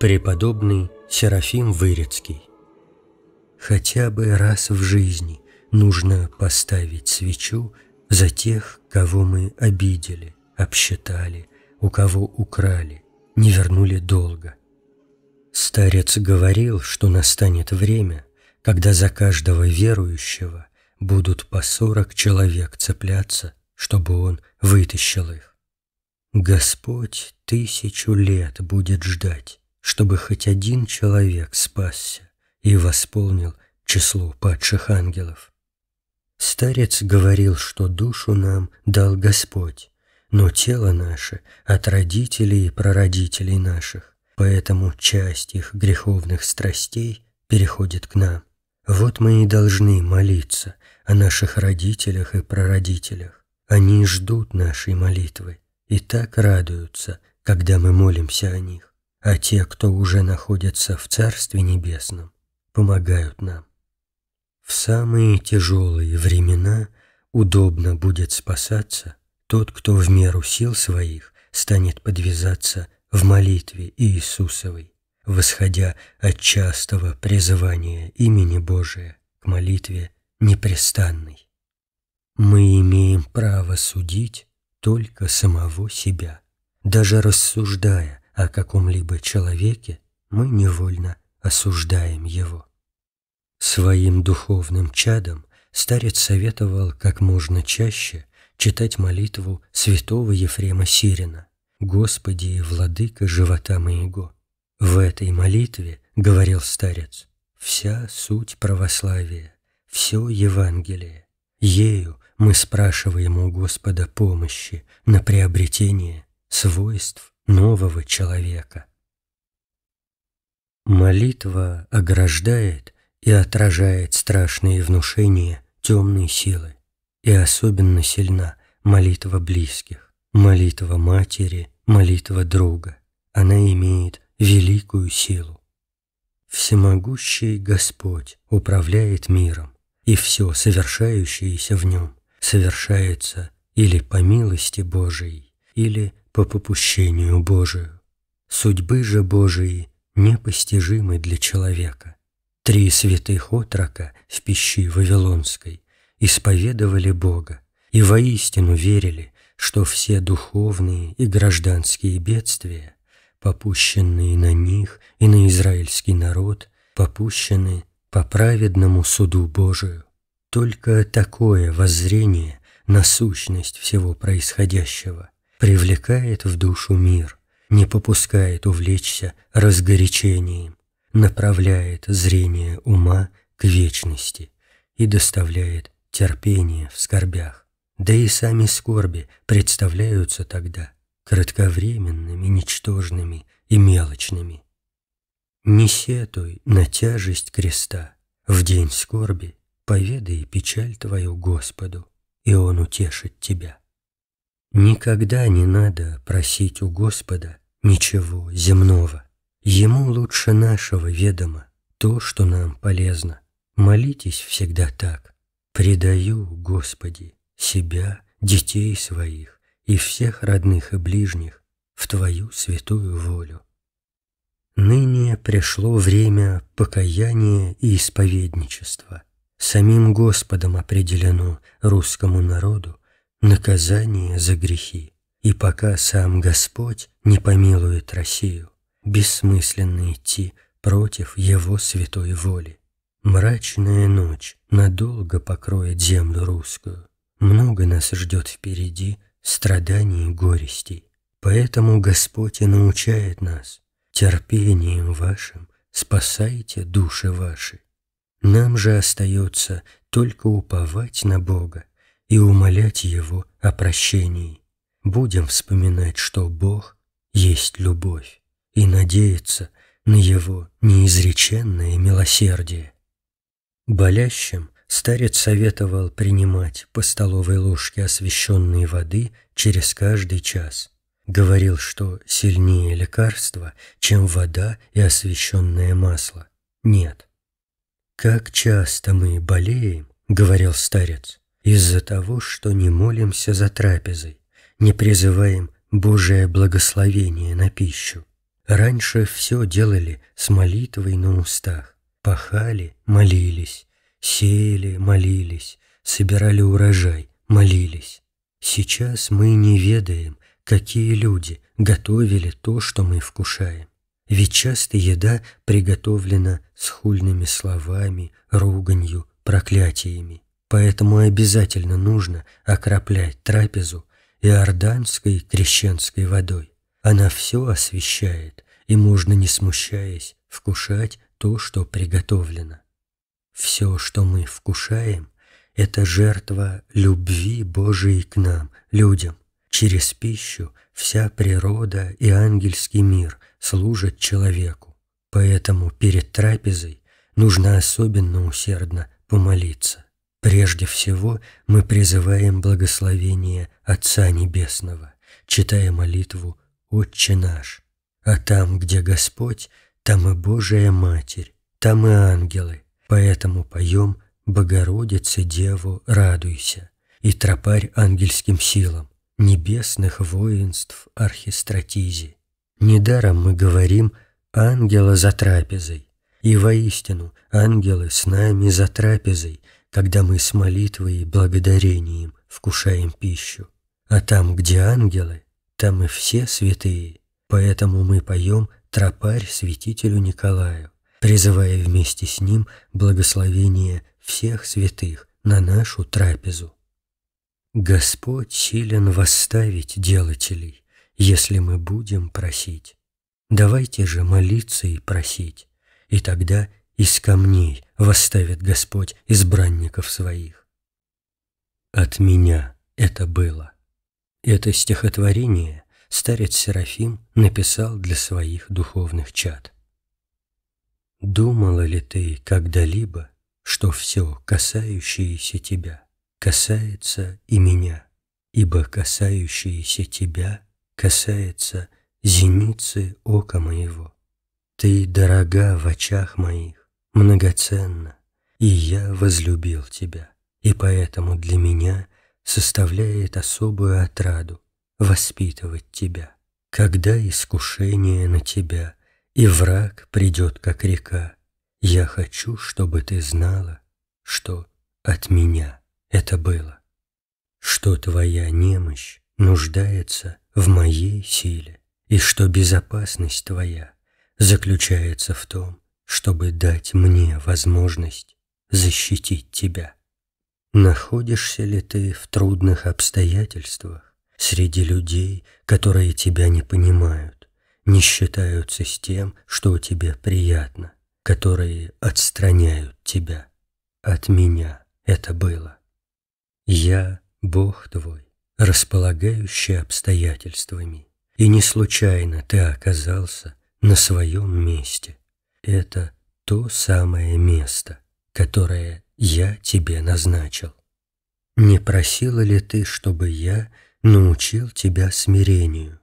Преподобный Серафим Вырицкий. Хотя бы раз в жизни нужно поставить свечу за тех, кого мы обидели, обсчитали, у кого украли, не вернули долго. Старец говорил, что настанет время, когда за каждого верующего будут по сорок человек цепляться, чтобы он вытащил их. Господь тысячу лет будет ждать, чтобы хоть один человек спасся и восполнил число падших ангелов. Старец говорил, что душу нам дал Господь, но тело наше от родителей и прародителей наших, поэтому часть их греховных страстей переходит к нам. Вот мы и должны молиться о наших родителях и прародителях. Они ждут нашей молитвы и так радуются, когда мы молимся о них а те, кто уже находятся в Царстве Небесном, помогают нам. В самые тяжелые времена удобно будет спасаться тот, кто в меру сил своих станет подвязаться в молитве Иисусовой, восходя от частого призывания имени Божия к молитве непрестанной. Мы имеем право судить только самого себя, даже рассуждая о каком-либо человеке, мы невольно осуждаем его. Своим духовным чадом старец советовал как можно чаще читать молитву святого Ефрема Сирина «Господи и владыка живота моего». В этой молитве, говорил старец, вся суть православия, все Евангелие. Ею мы спрашиваем у Господа помощи на приобретение свойств нового человека. Молитва ограждает и отражает страшные внушения темной силы, и особенно сильна молитва близких, молитва матери, молитва друга. Она имеет великую силу. Всемогущий Господь управляет миром, и все совершающееся в нем совершается или по милости Божией, или по попущению Божию. Судьбы же Божии непостижимы для человека. Три святых отрока в пищи Вавилонской исповедовали Бога и воистину верили, что все духовные и гражданские бедствия, попущенные на них и на израильский народ, попущены по праведному суду Божию. Только такое воззрение на сущность всего происходящего – привлекает в душу мир, не попускает увлечься разгорячением, направляет зрение ума к вечности и доставляет терпение в скорбях. Да и сами скорби представляются тогда кратковременными, ничтожными и мелочными. Не сетуй на тяжесть креста, в день скорби поведай печаль твою Господу, и Он утешит тебя. Никогда не надо просить у Господа ничего земного. Ему лучше нашего ведома то, что нам полезно. Молитесь всегда так. «Предаю, Господи, себя, детей своих и всех родных и ближних в Твою святую волю». Ныне пришло время покаяния и исповедничества. Самим Господом определено русскому народу – наказание за грехи. И пока сам Господь не помилует Россию, бессмысленно идти против Его святой воли. Мрачная ночь надолго покроет землю русскую. Много нас ждет впереди страданий и горестей. Поэтому Господь и научает нас, терпением вашим спасайте души ваши. Нам же остается только уповать на Бога и умолять Его о прощении. Будем вспоминать, что Бог есть любовь, и надеяться на Его неизреченное милосердие. Болящим старец советовал принимать по столовой ложке освященной воды через каждый час. Говорил, что сильнее лекарства, чем вода и освященное масло. Нет. «Как часто мы болеем, — говорил старец, из-за того, что не молимся за трапезой, не призываем Божие благословение на пищу. Раньше все делали с молитвой на устах. Пахали, молились, сеяли, молились, собирали урожай, молились. Сейчас мы не ведаем, какие люди готовили то, что мы вкушаем. Ведь часто еда приготовлена с хульными словами, руганью, проклятиями. Поэтому обязательно нужно окроплять трапезу иорданской крещенской водой. Она все освещает, и можно, не смущаясь, вкушать то, что приготовлено. Все, что мы вкушаем, это жертва любви Божией к нам, людям. Через пищу вся природа и ангельский мир служат человеку. Поэтому перед трапезой нужно особенно усердно помолиться. Прежде всего мы призываем благословение Отца Небесного, читая молитву «Отче наш». А там, где Господь, там и Божия Матерь, там и ангелы. Поэтому поем «Богородице Деву радуйся» и тропарь ангельским силам, небесных воинств архистратизи. Недаром мы говорим «ангела за трапезой», и воистину ангелы с нами за трапезой, когда мы с молитвой и благодарением вкушаем пищу. А там, где ангелы, там и все святые. Поэтому мы поем тропарь святителю Николаю, призывая вместе с ним благословение всех святых на нашу трапезу. Господь силен восставить делателей, если мы будем просить. Давайте же молиться и просить, и тогда из камней восставит Господь избранников своих. От меня это было. Это стихотворение старец Серафим написал для своих духовных чад. Думала ли ты когда-либо, что все, касающееся тебя, касается и меня, ибо касающееся тебя касается зеницы ока моего. Ты дорога в очах моих, многоценна, и я возлюбил тебя, и поэтому для меня составляет особую отраду воспитывать тебя. Когда искушение на тебя, и враг придет как река, я хочу, чтобы ты знала, что от меня это было, что твоя немощь нуждается в моей силе, и что безопасность твоя заключается в том, чтобы дать мне возможность защитить тебя. Находишься ли ты в трудных обстоятельствах среди людей, которые тебя не понимают, не считаются с тем, что тебе приятно, которые отстраняют тебя? От меня это было. Я — Бог твой, располагающий обстоятельствами, и не случайно ты оказался на своем месте — это то самое место, которое я тебе назначил. Не просила ли ты, чтобы я научил тебя смирению?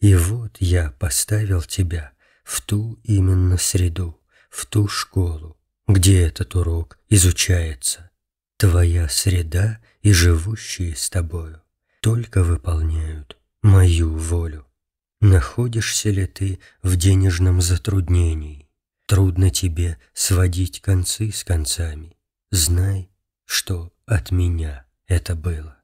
И вот я поставил тебя в ту именно среду, в ту школу, где этот урок изучается. Твоя среда и живущие с тобою только выполняют мою волю. Находишься ли ты в денежном затруднении? Трудно тебе сводить концы с концами. Знай, что от меня это было.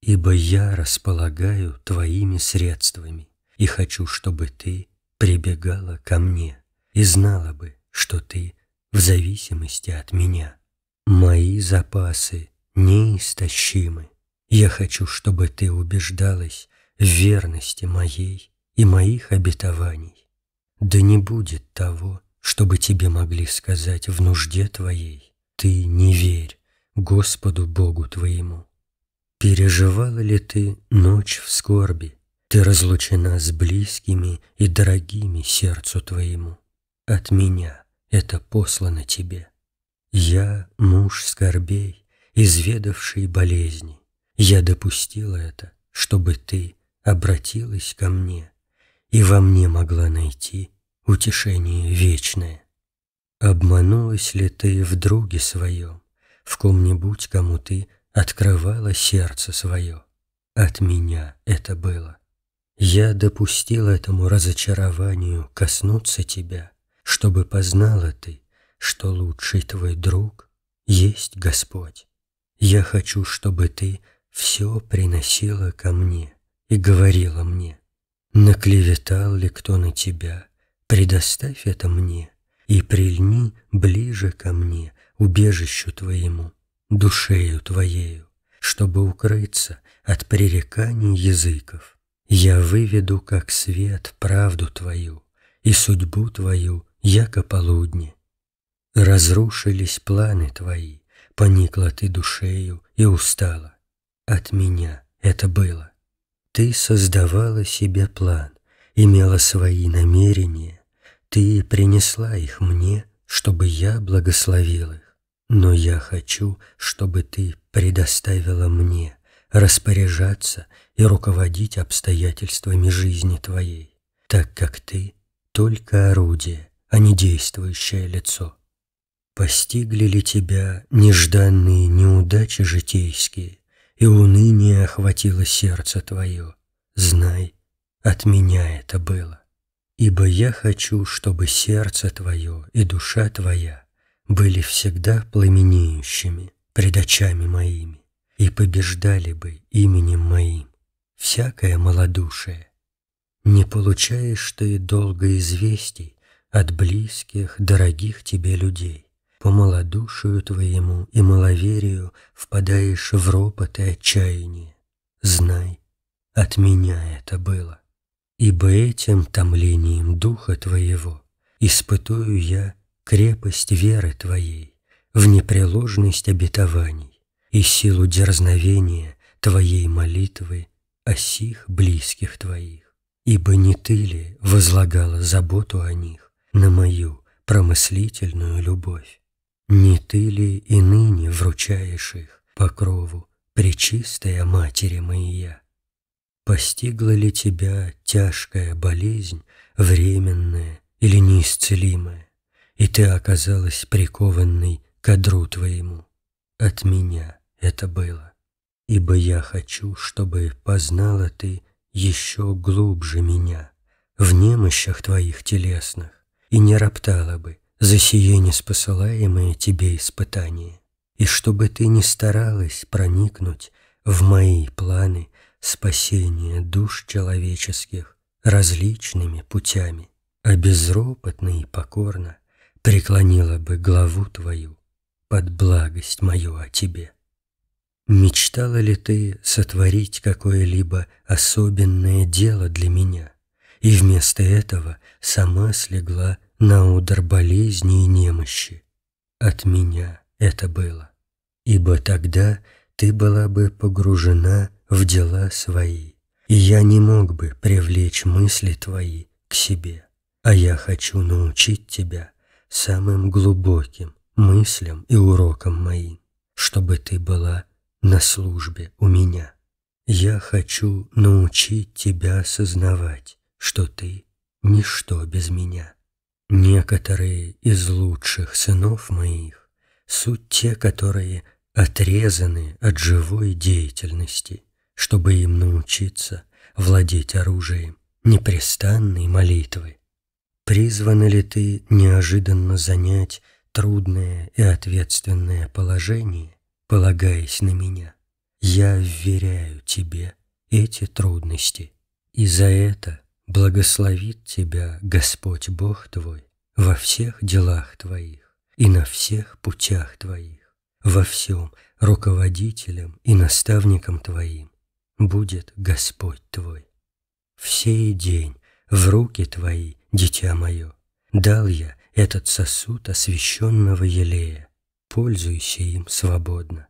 Ибо я располагаю твоими средствами и хочу, чтобы ты прибегала ко мне и знала бы, что ты в зависимости от меня. Мои запасы неистощимы. Я хочу, чтобы ты убеждалась в верности моей и моих обетований. Да не будет того, чтобы тебе могли сказать в нужде твоей, ты не верь Господу Богу твоему. Переживала ли ты ночь в скорби? Ты разлучена с близкими и дорогими сердцу твоему. От меня это послано тебе. Я муж скорбей, изведавший болезни. Я допустила это, чтобы ты обратилась ко мне и во мне могла найти утешение вечное. Обманулась ли ты в друге своем, в ком-нибудь, кому ты открывала сердце свое? От меня это было. Я допустил этому разочарованию коснуться тебя, чтобы познала ты, что лучший твой друг есть Господь. Я хочу, чтобы ты все приносила ко мне и говорила мне, наклеветал ли кто на тебя, Предоставь это мне и прильни ближе ко мне, убежищу твоему, душею твоею, чтобы укрыться от пререканий языков. Я выведу как свет правду твою и судьбу твою, яко полудни. Разрушились планы твои, поникла ты душею и устала. От меня это было. Ты создавала себе план, имела свои намерения, ты принесла их мне, чтобы я благословил их, но я хочу, чтобы ты предоставила мне распоряжаться и руководить обстоятельствами жизни твоей, так как ты только орудие, а не действующее лицо. Постигли ли тебя нежданные неудачи житейские, и уныние охватило сердце твое? Знай, от меня это было. Ибо я хочу, чтобы сердце твое и душа твоя были всегда пламенеющими пред очами моими и побеждали бы именем моим всякое малодушие. Не получаешь ты долго известий от близких, дорогих тебе людей. По малодушию твоему и маловерию впадаешь в ропот и отчаяние. Знай, от меня это было. Ибо этим томлением духа твоего испытую я крепость веры твоей в непреложность обетований и силу дерзновения твоей молитвы о сих близких твоих. Ибо не ты ли возлагала заботу о них на мою промыслительную любовь? Не ты ли и ныне вручаешь их покрову Пречистая Матери моя? Постигла ли тебя тяжкая болезнь, временная или неисцелимая, и ты оказалась прикованной к одру твоему? От меня это было, ибо я хочу, чтобы познала ты еще глубже меня, в немощах твоих телесных, и не роптала бы за сие неспосылаемое тебе испытание, и чтобы ты не старалась проникнуть в мои планы спасение душ человеческих различными путями, а безропотно и покорно преклонила бы главу твою под благость мою о тебе. Мечтала ли ты сотворить какое-либо особенное дело для меня, и вместо этого сама слегла на удар болезни и немощи? От меня это было, ибо тогда ты была бы погружена в дела свои, и я не мог бы привлечь мысли твои к себе, а я хочу научить тебя самым глубоким мыслям и урокам моим, чтобы ты была на службе у меня. Я хочу научить тебя осознавать, что ты — ничто без меня. Некоторые из лучших сынов моих — суть те, которые отрезаны от живой деятельности — чтобы им научиться владеть оружием непрестанной молитвы. Призвана ли ты неожиданно занять трудное и ответственное положение, полагаясь на меня? Я вверяю тебе эти трудности, и за это благословит тебя Господь Бог твой во всех делах твоих и на всех путях твоих, во всем руководителем и наставником твоим, будет Господь твой. В сей день в руки твои, дитя мое, дал я этот сосуд освященного елея. Пользуйся им свободно.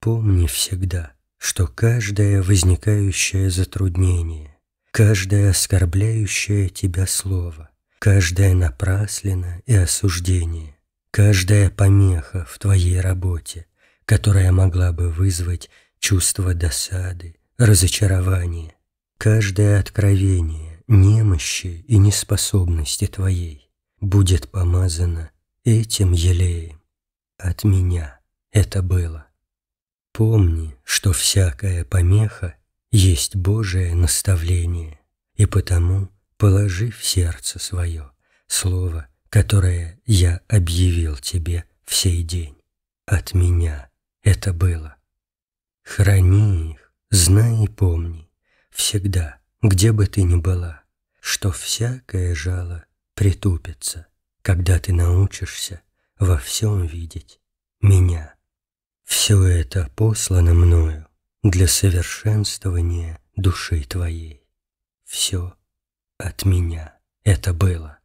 Помни всегда, что каждое возникающее затруднение, каждое оскорбляющее тебя слово, каждое напраслина и осуждение, каждая помеха в твоей работе, которая могла бы вызвать чувство досады, разочарование, каждое откровение немощи и неспособности твоей будет помазано этим елеем. От меня это было. Помни, что всякая помеха есть Божие наставление, и потому положи в сердце свое слово, которое я объявил тебе в сей день. От меня это было. Храни их Знай и помни, всегда, где бы ты ни была, Что всякое жало притупится, Когда ты научишься во всем видеть меня. Все это послано мною для совершенствования души твоей. Все от меня это было.